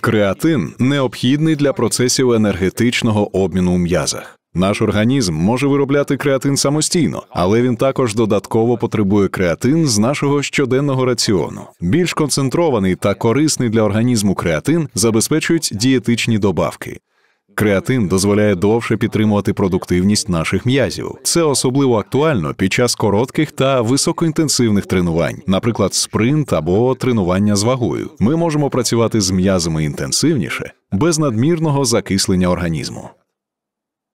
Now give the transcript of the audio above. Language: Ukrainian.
Креатин необхідний для процесів енергетичного обміну у м'язах. Наш організм може виробляти креатин самостійно, але він також додатково потребує креатин з нашого щоденного раціону. Більш концентрований та корисний для організму креатин забезпечують дієтичні добавки. Креатин дозволяє довше підтримувати продуктивність наших м'язів. Це особливо актуально під час коротких та високоінтенсивних тренувань, наприклад, спринт або тренування з вагою. Ми можемо працювати з м'язами інтенсивніше без надмірного закислення організму.